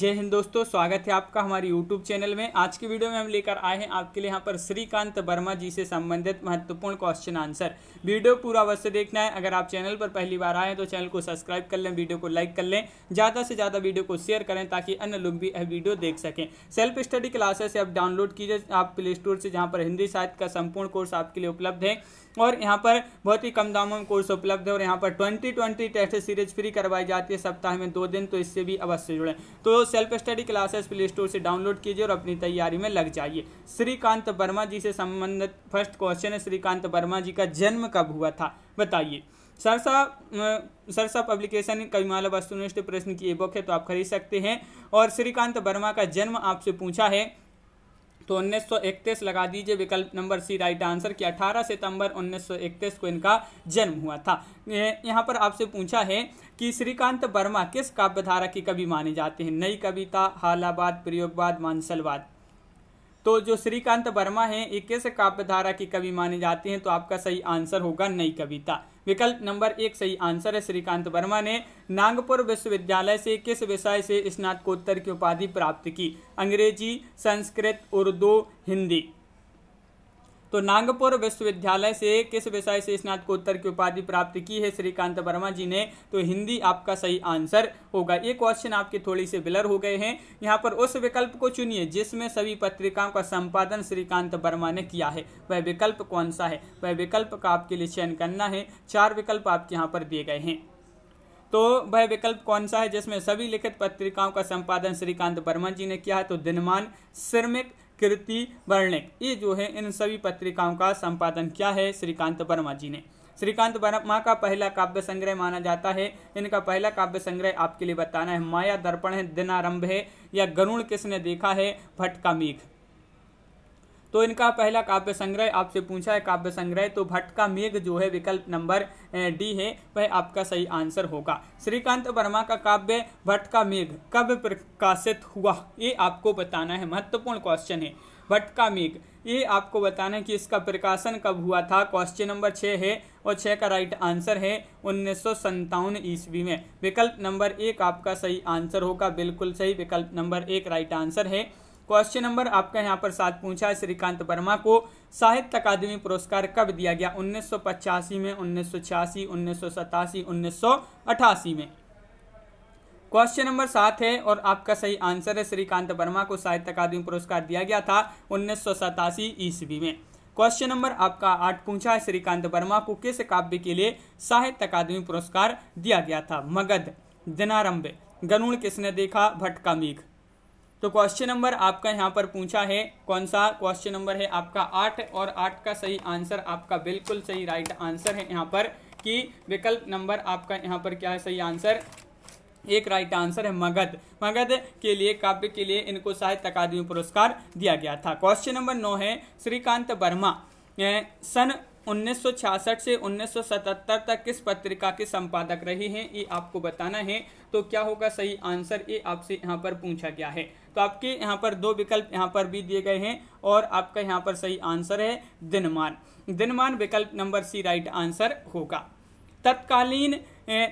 जय हिंद दोस्तों स्वागत है आपका हमारे YouTube चैनल में आज की वीडियो में हम लेकर आए हैं आपके लिए यहाँ पर श्रीकांत वर्मा जी से संबंधित महत्वपूर्ण क्वेश्चन आंसर वीडियो पूरा अवश्य देखना है अगर आप चैनल पर पहली बार आए तो चैनल को सब्सक्राइब कर लें वीडियो को लाइक कर लें ज़्यादा से ज़्यादा वीडियो को शेयर करें ताकि अन्य लोग भी यह वीडियो देख सकें सेल्फ स्टडी क्लासेस आप डाउनलोड कीजिए आप प्ले स्टोर से जहाँ पर हिंदी साहित्य का संपूर्ण कोर्स आपके लिए उपलब्ध है और यहाँ पर बहुत ही कम दामों में कोर्स उपलब्ध है और यहाँ पर twenty twenty test series free करवाई जाती है सप्ताह में दो दिन तो इससे भी अवश्य जुड़ें तो self study classes play store से डाउनलोड कीजिए और अपनी तैयारी में लग जाइए श्रीकांत वर्मा जी से संबंधित फर्स्ट क्वेश्चन है श्रीकांत वर्मा जी का जन्म कब हुआ था बताइए सरसा सरसा पब्लिकेशन कविमाला वस्तुनिष्ठ प्रश्न की ये बुक है तो आप खरीद सकते हैं और श्रीकांत वर्मा का जन्म आपसे पूछा है तो उन्नीस लगा दीजिए विकल्प नंबर सी राइट आंसर कि 18 सितंबर 1931 को इनका जन्म हुआ था यहाँ पर आपसे पूछा है कि श्रीकांत वर्मा किस काव्यधारा की कवि माने जाते हैं नई कविता हालाबाद प्रयोगवाद मानसलवाद तो जो श्रीकांत वर्मा हैं ये काव्य धारा की कवि माने जाते हैं तो आपका सही आंसर होगा नई कविता विकल्प नंबर एक सही आंसर है श्रीकांत वर्मा ने नागपुर विश्वविद्यालय से किस विषय से स्नातकोत्तर की उपाधि प्राप्त की अंग्रेजी संस्कृत उर्दू हिंदी तो नागपुर विश्वविद्यालय से किस विषय से स्नातकोत्तर की उपाधि प्राप्त की है श्रीकांत वर्मा जी ने तो हिंदी आपका सही आंसर होगा ये क्वेश्चन आपके थोड़ी से बिलर हो गए हैं यहाँ पर उस विकल्प को चुनिए जिसमें सभी पत्रिकाओं का संपादन श्रीकांत वर्मा ने किया है वह विकल्प कौन सा है वह विकल्प का आपके लिए चयन करना है चार विकल्प आपके यहाँ पर दिए गए हैं तो वह विकल्प कौन सा है जिसमें सभी लिखित पत्रिकाओं का संपादन श्रीकांत वर्मा जी ने किया है तो दिनमान श्रमिक कृति वर्णिक ये जो है इन सभी पत्रिकाओं का संपादन किया है श्रीकांत वर्मा जी ने श्रीकांत वर्मा का पहला काव्य संग्रह माना जाता है इनका पहला काव्य संग्रह आपके लिए बताना है माया दर्पण है दिनारंभ है या गरुण किसने देखा है भटका मेघ तो इनका पहला काव्य संग्रह आपसे पूछा है काव्य संग्रह तो भट्ट का मेघ जो है विकल्प नंबर डी है वह आपका सही आंसर होगा श्रीकांत वर्मा का काव्य भट्ट का मेघ कब प्रकाशित हुआ ये आपको बताना है महत्वपूर्ण क्वेश्चन है भट्ट का मेघ ये आपको बताना है कि इसका प्रकाशन कब हुआ था क्वेश्चन नंबर छः है और छः का राइट आंसर है उन्नीस सौ ईस्वी में विकल्प नंबर एक आपका सही आंसर होगा बिल्कुल सही विकल्प नंबर एक राइट आंसर है क्वेश्चन नंबर आपका यहाँ पर साथ पूछा है श्रीकांत वर्मा को साहित्य अकादमी पुरस्कार कब दिया गया 1985 में उन्नीस 1987, 1988 में क्वेश्चन नंबर सात है और आपका सही आंसर है श्रीकांत वर्मा को साहित्य अकादमी पुरस्कार दिया गया था उन्नीस ईस्वी में क्वेश्चन नंबर आपका आठ पूछा है श्रीकांत वर्मा को किस काव्य के लिए साहित्य अकादमी पुरस्कार दिया गया था मगध दिनारंभ गरुण किसने देखा भटका मेघ तो क्वेश्चन नंबर आपका यहाँ पर पूछा है कौन सा क्वेश्चन नंबर है आपका आठ और आठ का सही आंसर आपका बिल्कुल सही राइट आंसर है यहाँ पर कि विकल्प नंबर आपका यहाँ पर क्या है सही आंसर एक राइट आंसर है मगध मगध के लिए काव्य के लिए इनको साहित्य अकादमी पुरस्कार दिया गया था क्वेश्चन नंबर नौ है श्रीकांत वर्मा सन 1966 से 1977 तक किस पत्रिका के संपादक रहे हैं ये आपको बताना है तो क्या होगा सही आंसर ये आपसे यहाँ पर पूछा गया है तो आपके यहाँ पर दो विकल्प यहाँ पर भी दिए गए हैं और आपका यहाँ पर सही आंसर है दिनमान दिनमान विकल्प नंबर सी राइट आंसर होगा तत्कालीन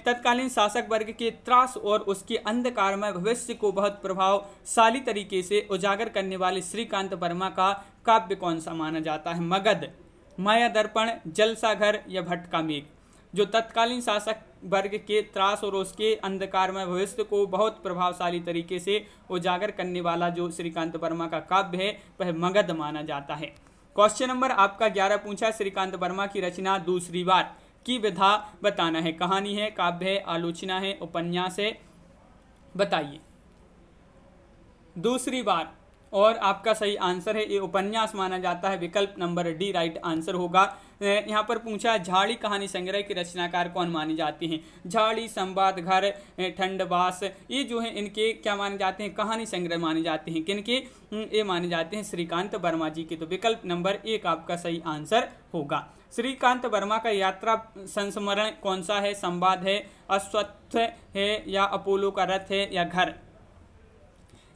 तत्कालीन शासक वर्ग के त्रास और उसके अंधकार में भविष्य को बहुत प्रभावशाली तरीके से उजागर करने वाले श्रीकांत वर्मा का काव्य कौन सा माना जाता है मगध माया दर्पण जलसाघर या भट्ट का मेघ जो तत्कालीन शासक वर्ग के त्रास और उसके में भविष्य को बहुत प्रभावशाली तरीके से उजागर करने वाला जो श्रीकांत वर्मा का काव्य है वह मगध माना जाता है क्वेश्चन नंबर आपका ग्यारह पूछा श्रीकांत वर्मा की रचना दूसरी बार की विधा बताना है कहानी है काव्य है आलोचना है उपन्यास है बताइए दूसरी बार और आपका सही आंसर है ये उपन्यास माना जाता है विकल्प नंबर डी राइट आंसर होगा यहाँ पर पूछा झाड़ी कहानी संग्रह की रचनाकार कौन मानी जाती हैं झाड़ी संवाद घर ठंडवास ये जो है इनके क्या माने जाते हैं कहानी संग्रह माने जाते हैं किनके हम्म, ये माने जाते हैं श्रीकांत वर्मा जी के तो विकल्प नंबर एक आपका सही आंसर होगा श्रीकांत वर्मा का यात्रा संस्मरण कौन सा है संवाद है अश्वत्थ है या अपोलो का रथ है या घर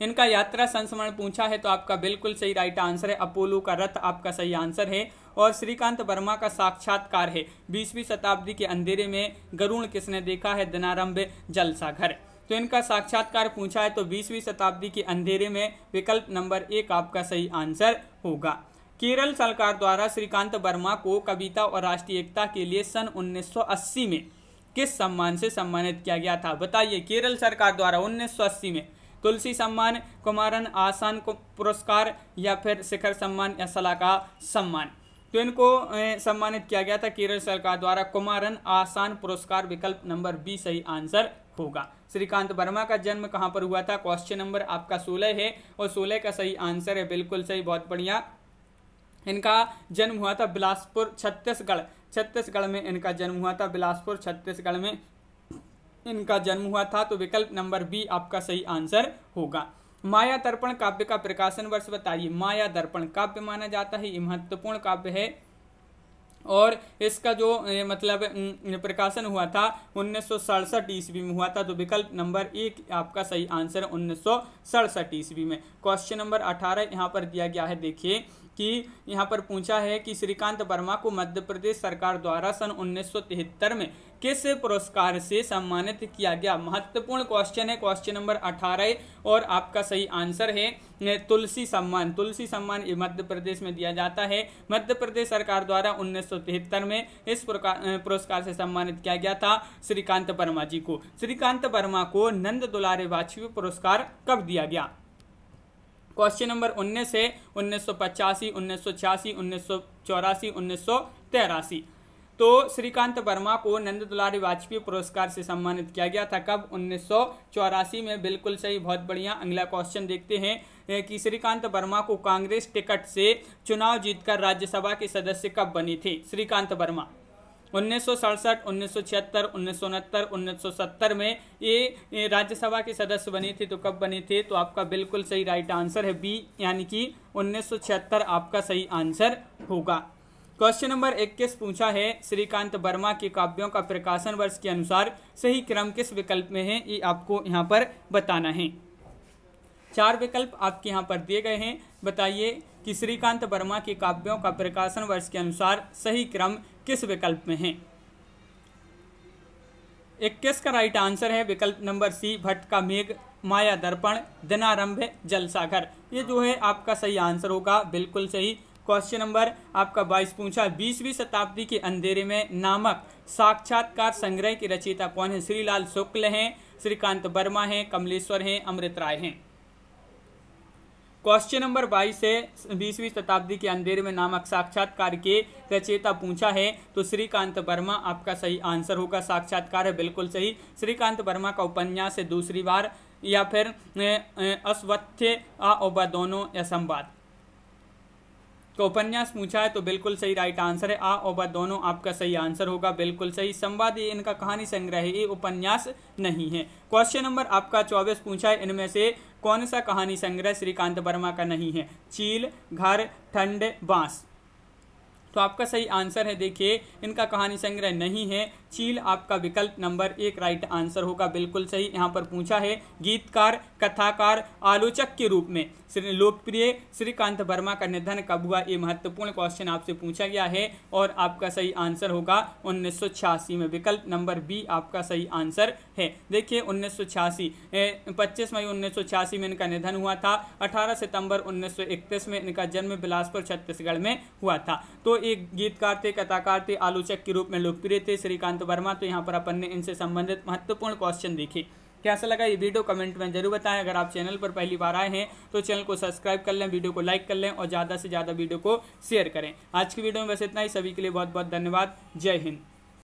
इनका यात्रा संस्मरण पूछा है तो आपका बिल्कुल सही राइट आंसर है अपोलो का रथ आपका सही आंसर है और श्रीकांत वर्मा का साक्षात्कार है बीसवीं शताब्दी के अंधेरे में गरुण किसने देखा है दिनारंभ जलसाघर तो इनका साक्षात्कार पूछा है तो बीसवीं शताब्दी के अंधेरे में विकल्प नंबर एक आपका सही आंसर होगा केरल सरकार द्वारा श्रीकांत वर्मा को कविता और राष्ट्रीय एकता के लिए सन 1980 में किस सम्मान से सम्मानित किया गया था बताइए केरल सरकार द्वारा 1980 में तुलसी सम्मान कुमारन आसान को पुरस्कार या फिर शिखर सम्मान या सलाहकार सम्मान तो इनको सम्मानित किया गया था केरल सरकार द्वारा कुमारन आसान पुरस्कार विकल्प नंबर बी सही आंसर होगा श्रीकांत वर्मा का जन्म कहाँ पर हुआ था क्वेश्चन नंबर आपका सोलह है और सोलह का सही आंसर है बिल्कुल सही बहुत बढ़िया इनका जन्म हुआ था बिलासपुर छत्तीसगढ़ छत्तीसगढ़ में इनका जन्म हुआ था बिलासपुर छत्तीसगढ़ में इनका जन्म हुआ था तो विकल्प नंबर बी आपका सही आंसर होगा माया दर्पण काव्य का प्रकाशन वर्ष बताइए माया दर्पण काव्य माना जाता है ये महत्वपूर्ण काव्य है और इसका जो मतलब प्रकाशन हुआ था उन्नीस सौ ईस्वी में हुआ था तो विकल्प नंबर एक आपका सही आंसर उन्नीस सौ ईस्वी में क्वेश्चन नंबर 18 यहां पर दिया गया है देखिए कि यहां पर पूछा है कि श्रीकांत वर्मा को मध्य प्रदेश सरकार द्वारा सन उन्नीस में किस पुरस्कार से सम्मानित किया गया महत्वपूर्ण क्वेश्चन है क्वेश्चन नंबर अठारह और आपका सही आंसर है तुलसी सम्मान तुलसी सम्मान मध्य प्रदेश में दिया जाता है मध्य प्रदेश सरकार द्वारा उन्नीस में इस पुरस्कार से सम्मानित किया गया था श्रीकांत वर्मा जी को श्रीकांत वर्मा को नंद दुलारे वाजपेयी पुरस्कार कब दिया गया क्वेश्चन नंबर 19 है उन्नीस सौ पचासी उन्नीस सौ छियासी उन्नीस सौ चौरासी उन्नीस सौ तेरासी तो श्रीकांत वर्मा को नंद दुलारी वाजपेयी पुरस्कार से सम्मानित किया गया था कब उन्नीस में बिल्कुल सही बहुत बढ़िया अगला क्वेश्चन देखते हैं कि श्रीकांत वर्मा को कांग्रेस टिकट से चुनाव जीतकर राज्यसभा के सदस्य कब बनी थे श्रीकांत वर्मा उन्नीस सौ सड़सठ उन्नीस सौ छिहत्तर उन्नीस सौ उनहत्तर उन्नीस सौ सत्तर में ये राज्यसभा के सदस्य बने थे तो कब बने थे तो आपका बिल्कुल सही राइट आंसर है बी यानी कि उन्नीस सौ छिहत्तर आपका सही आंसर होगा क्वेश्चन नंबर इक्कीस पूछा है श्रीकांत वर्मा के काव्यों का प्रकाशन वर्ष के अनुसार सही क्रम किस विकल्प में है ये आपको यहाँ पर बताना है चार विकल्प आपके यहाँ पर दिए गए हैं बताइए कि श्रीकांत वर्मा के काव्यों का प्रकाशन वर्ष के अनुसार सही क्रम किस विकल्प में है इक्कीस का राइट आंसर है विकल्प नंबर सी भट्ट का मेघ माया दर्पण दिनारंभ जल सागर ये जो है आपका सही आंसर होगा बिल्कुल सही क्वेश्चन नंबर आपका बाईस पूछा बीसवीं शताब्दी के अंधेरे में नामक साक्षात्कार संग्रह की रचयिता कौन है श्रीलाल शुक्ल हैं श्रीकांत वर्मा हैं कमलेश्वर हैं अमृत राय हैं क्वेश्चन नंबर बाईस है बीसवीं शताब्दी के अंधेरे में नामक साक्षात्कार के रचयिता पूछा है तो श्रीकांत वर्मा आपका सही आंसर होगा साक्षात्कार है बिल्कुल सही श्रीकांत वर्मा का उपन्यास है दूसरी बार या फिर अस्वथ्य अ दोनों या संवाद तो उपन्यास पूछा है तो बिल्कुल सही राइट आंसर है आ और दोनों आपका सही आंसर होगा बिल्कुल सही संवाद ये इनका कहानी संग्रह है ये उपन्यास नहीं है क्वेश्चन नंबर आपका चौबीस पूछा है इनमें से कौन सा कहानी संग्रह श्रीकांत वर्मा का नहीं है चील घर ठंड बांस तो आपका सही आंसर है देखिए इनका कहानी संग्रह नहीं है चील आपका विकल्प नंबर एक राइट आंसर होगा बिल्कुल सही यहाँ पर पूछा है गीतकार कथाकार आलोचक के रूप में श्री लोकप्रिय श्रीकांत वर्मा का निधन कब हुआ ये महत्वपूर्ण क्वेश्चन आपसे पूछा गया है और आपका सही आंसर होगा उन्नीस में विकल्प नंबर बी आपका सही आंसर है देखिए उन्नीस पच्चीस मई उन्नीस में इनका निधन हुआ था अठारह सितंबर 1931 में इनका जन्म बिलासपुर छत्तीसगढ़ में हुआ था तो एक गीतकार थे कथाकार थे आलोचक के रूप में लोकप्रिय थे श्रीकांत वर्मा तो यहाँ पर अपन ने इनसे संबंधित महत्वपूर्ण क्वेश्चन देखे कैसा लगा ये वीडियो कमेंट में जरूर बताएं अगर आप चैनल पर पहली बार आए हैं तो चैनल को सब्सक्राइब कर लें वीडियो को लाइक कर लें और ज़्यादा से ज़्यादा वीडियो को शेयर करें आज की वीडियो में बस इतना ही सभी के लिए बहुत बहुत धन्यवाद जय हिंद